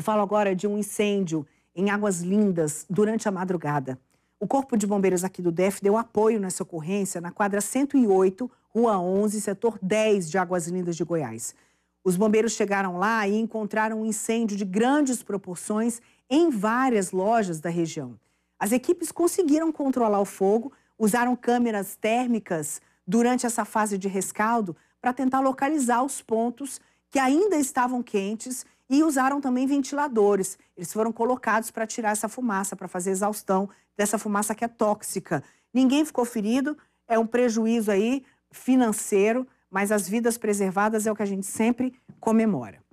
Eu falo agora de um incêndio em Águas Lindas durante a madrugada. O Corpo de Bombeiros aqui do DF deu apoio nessa ocorrência na quadra 108, Rua 11, setor 10 de Águas Lindas de Goiás. Os bombeiros chegaram lá e encontraram um incêndio de grandes proporções em várias lojas da região. As equipes conseguiram controlar o fogo, usaram câmeras térmicas durante essa fase de rescaldo para tentar localizar os pontos que ainda estavam quentes e usaram também ventiladores. Eles foram colocados para tirar essa fumaça, para fazer exaustão dessa fumaça que é tóxica. Ninguém ficou ferido, é um prejuízo aí financeiro, mas as vidas preservadas é o que a gente sempre comemora.